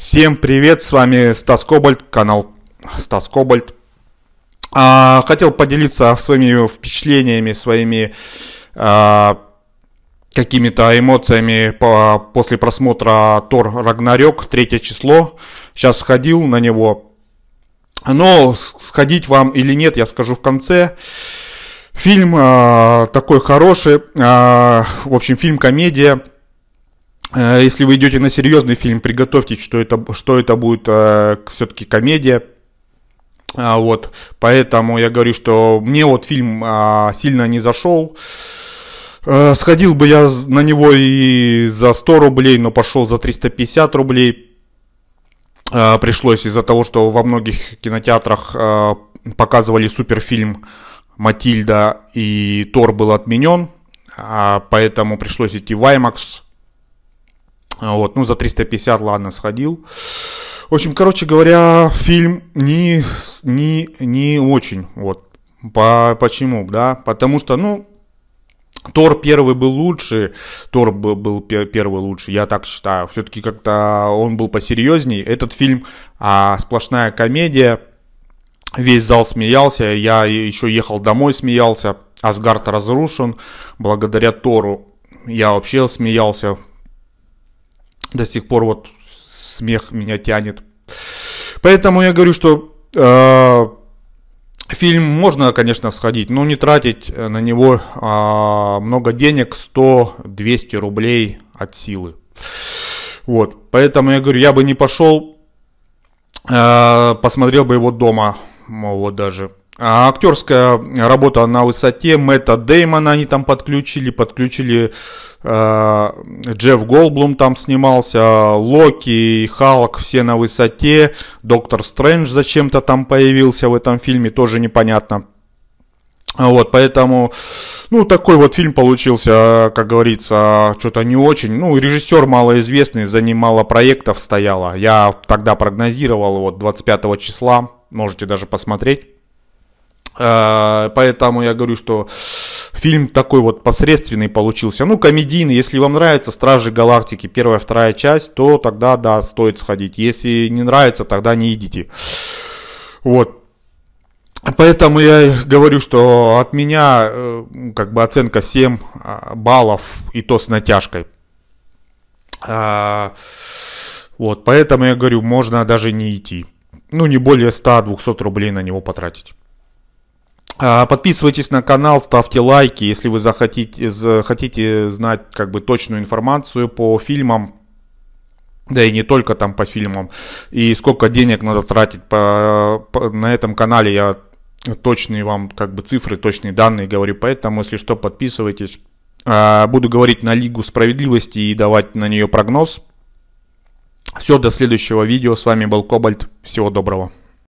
Всем привет, с вами Стас Кобальт, канал Стас Кобальт. А, хотел поделиться своими впечатлениями, своими а, какими-то эмоциями по, после просмотра Тор Рагнарёк, третье число. Сейчас сходил на него. Но сходить вам или нет, я скажу в конце. Фильм а, такой хороший, а, в общем, фильм комедия. Э, если вы идете на серьезный фильм, приготовьтесь, что это, что это будет э, все-таки комедия. А, вот, поэтому я говорю, что мне вот фильм а, сильно не зашел. Э, сходил бы я на него и за 100 рублей, но пошел за 350 рублей. Э, пришлось из-за того, что во многих кинотеатрах э, показывали суперфильм «Матильда» и «Тор» был отменен. Э, а, поэтому пришлось идти в IMAX. А, вот, ну, за 350, ладно, сходил. В общем, короче говоря, фильм не, не, не очень. Вот. По, почему, да? Потому что, ну, Тор первый был лучше, Тор был, был первый лучше, я так считаю. Все-таки как-то он был посерьезней. Этот фильм а, сплошная комедия, весь зал смеялся, я еще ехал домой смеялся. Асгард разрушен благодаря Тору. Я вообще смеялся до сих пор вот смех меня тянет. Поэтому я говорю, что э, фильм можно, конечно, сходить, но не тратить на него э, много денег, 100-200 рублей от силы. Вот, поэтому я говорю, я бы не пошел, э, посмотрел бы его дома, вот даже. А актерская работа на высоте, Мэтта Деймона они там подключили, подключили а, Джефф Голблум там снимался, Локи, Халк все на высоте, Доктор Стрэндж зачем-то там появился в этом фильме, тоже непонятно. Вот, поэтому, ну, такой вот фильм получился, как говорится, что-то не очень. Ну, режиссер малоизвестный, занимала проектов стояла. Я тогда прогнозировал, вот, 25 числа, можете даже посмотреть. А, поэтому я говорю, что фильм такой вот посредственный получился. Ну, комедийный. Если вам нравится «Стражи Галактики» первая, вторая часть, то тогда, да, стоит сходить. Если не нравится, тогда не идите. Вот. Поэтому я говорю, что от меня э, как бы оценка 7 а, баллов и то с натяжкой. А, вот, поэтому я говорю, можно даже не идти. Ну, не более 100-200 рублей на него потратить. А, подписывайтесь на канал, ставьте лайки, если вы захотите, захотите знать как бы точную информацию по фильмам, да и не только там по фильмам, и сколько денег надо тратить по, по, на этом канале, я точные вам как бы цифры, точные данные говорю, поэтому если что, подписывайтесь. А, буду говорить на Лигу Справедливости и давать на нее прогноз. Все, до следующего видео. С вами был Кобальт. Всего доброго.